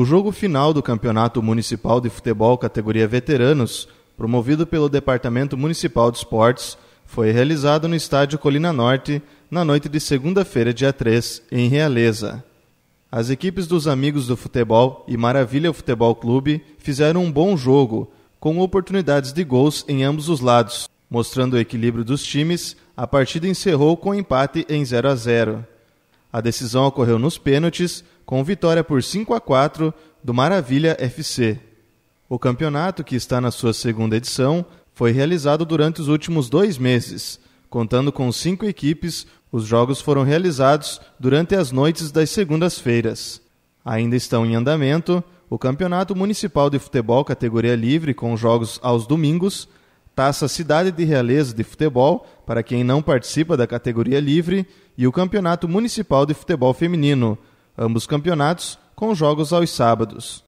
O jogo final do Campeonato Municipal de Futebol categoria Veteranos, promovido pelo Departamento Municipal de Esportes, foi realizado no estádio Colina Norte na noite de segunda-feira, dia 3, em Realeza. As equipes dos Amigos do Futebol e Maravilha Futebol Clube fizeram um bom jogo, com oportunidades de gols em ambos os lados. Mostrando o equilíbrio dos times, a partida encerrou com empate em 0 a 0. A decisão ocorreu nos pênaltis, com vitória por 5 a 4 do Maravilha FC. O campeonato, que está na sua segunda edição, foi realizado durante os últimos dois meses. Contando com cinco equipes, os jogos foram realizados durante as noites das segundas-feiras. Ainda estão em andamento o Campeonato Municipal de Futebol Categoria Livre, com jogos aos domingos, Taça Cidade de Realeza de Futebol, para quem não participa da categoria livre, e o Campeonato Municipal de Futebol Feminino, ambos campeonatos com jogos aos sábados.